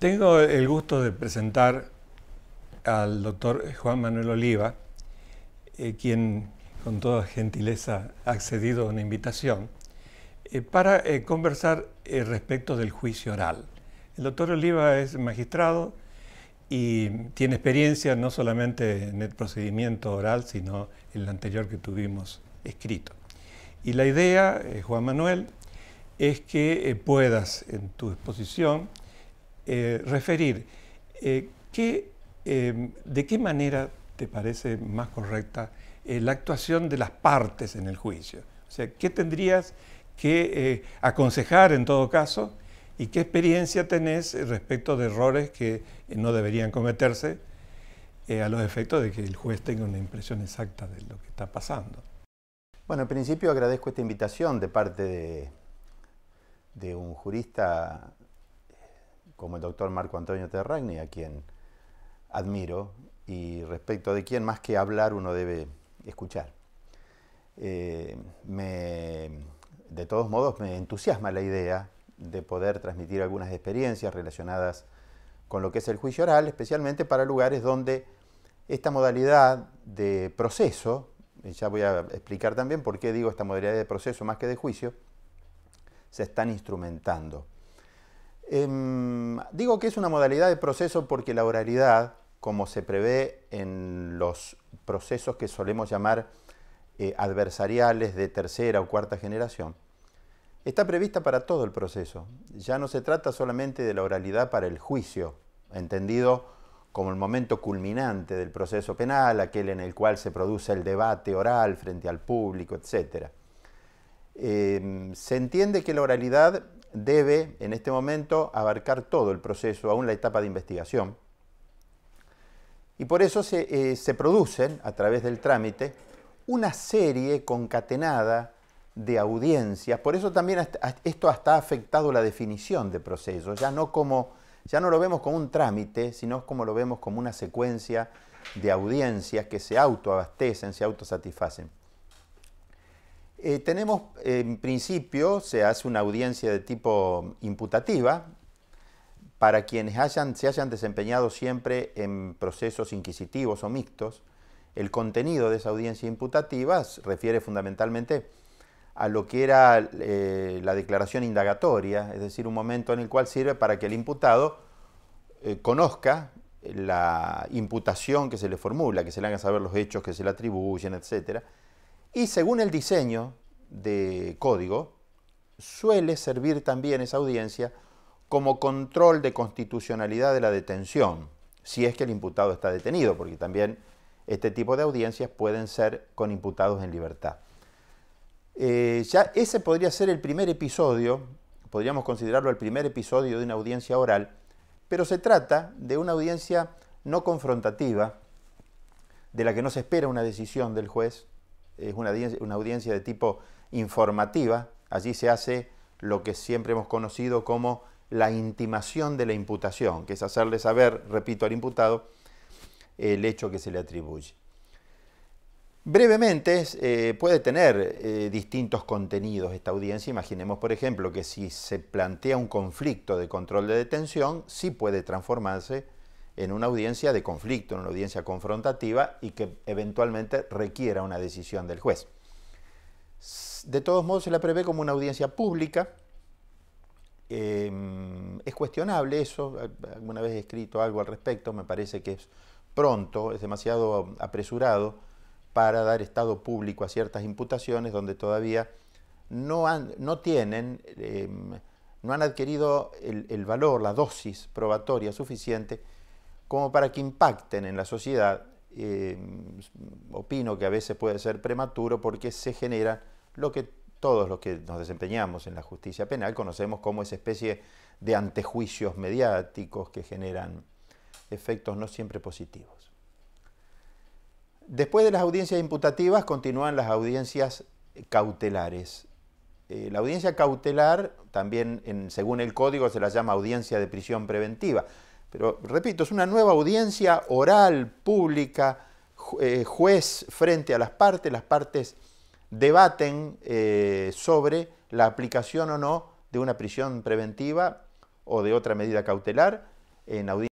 Tengo el gusto de presentar al doctor Juan Manuel Oliva, eh, quien con toda gentileza ha accedido a una invitación, eh, para eh, conversar respecto del juicio oral. El doctor Oliva es magistrado y tiene experiencia no solamente en el procedimiento oral, sino en el anterior que tuvimos escrito. Y la idea, Juan Manuel, es que puedas en tu exposición eh, referir eh, qué, eh, de qué manera te parece más correcta la actuación de las partes en el juicio. O sea, ¿qué tendrías que aconsejar en todo caso y qué experiencia tenés respecto de errores que no deberían cometerse a los efectos de que el juez tenga una impresión exacta de lo que está pasando? Bueno, en principio agradezco esta invitación de parte de un jurista como el doctor Marco Antonio Terragni, a quien admiro, y respecto de quien más que hablar uno debe escuchar. Eh, de todos modos, me entusiasma la idea de poder transmitir algunas experiencias relacionadas con lo que es el juicio oral, especialmente para lugares donde esta modalidad de proceso, eh, ya voy a explicar también por qué digo esta modalidad de proceso más que de juicio, se están instrumentando. Em, digo que es una modalidad de proceso porque la oralidad, como se prevé en los procesos que solemos llamar eh, adversariales de tercera o cuarta generación, está prevista para todo el proceso. Ya no se trata solamente de la oralidad para el juicio, entendido como el momento culminante del proceso penal, aquel en el cual se produce el debate oral frente al público, etc. Em, se entiende que la oralidad debe en este momento abarcar todo el proceso, aún la etapa de investigación. Y por eso se, eh, producen, a través del trámite, una serie concatenada de audiencias. Por eso también esto hasta ha afectado la definición de proceso, ya no, ya no lo vemos como un trámite, sino como lo vemos como una secuencia de audiencias que se autoabastecen, se autosatisfacen. Eh, tenemos, en principio, se hace una audiencia de tipo imputativa para quienes se hayan desempeñado siempre en procesos inquisitivos o mixtos. El contenido de esa audiencia imputativa se refiere fundamentalmente a lo que era eh, la declaración indagatoria, es decir, un momento en el cual sirve para que el imputado eh, conozca la imputación que se le formula, que se le hagan saber los hechos que se le atribuyen, etcétera y según el diseño de código, suele servir también esa audiencia como control de constitucionalidad de la detención, si es que el imputado está detenido, porque también este tipo de audiencias pueden ser con imputados en libertad. Eh, ya ese podría ser el primer episodio, podríamos considerarlo el primer episodio de una audiencia oral, pero se trata de una audiencia no confrontativa, de la que no se espera una decisión del juez, es una audiencia, de tipo informativa. Allí se hace lo que siempre hemos conocido como la intimación de la imputación, que es hacerle saber, repito, al imputado el hecho que se le atribuye. Brevemente, eh, puede tener eh, distintos contenidos esta audiencia. Imaginemos, por ejemplo, que si se plantea un conflicto de control de detención, sí puede transformarse en una audiencia de conflicto, en una audiencia confrontativa y que eventualmente requiera una decisión del juez. De todos modos, se la prevé como una audiencia pública. Em, es cuestionable eso, alguna vez he escrito algo al respecto, me parece que es pronto, es demasiado apresurado para dar estado público a ciertas imputaciones donde todavía no, han, no tienen, em, no han adquirido el valor, la dosis probatoria suficiente como para que impacten en la sociedad, eh, opino que a veces puede ser prematuro porque se genera lo que todos los que nos desempeñamos en la justicia penal conocemos como esa especie de antejuicios mediáticos que generan efectos no siempre positivos. Después de las audiencias imputativas continúan las audiencias cautelares. Eh, la audiencia cautelar, también según el código, se la llama audiencia de prisión preventiva. Pero repito, es una nueva audiencia oral, pública, eh, juez frente a las partes, las partes debaten eh, sobre la aplicación o no de una prisión preventiva o de otra medida cautelar en audiencia.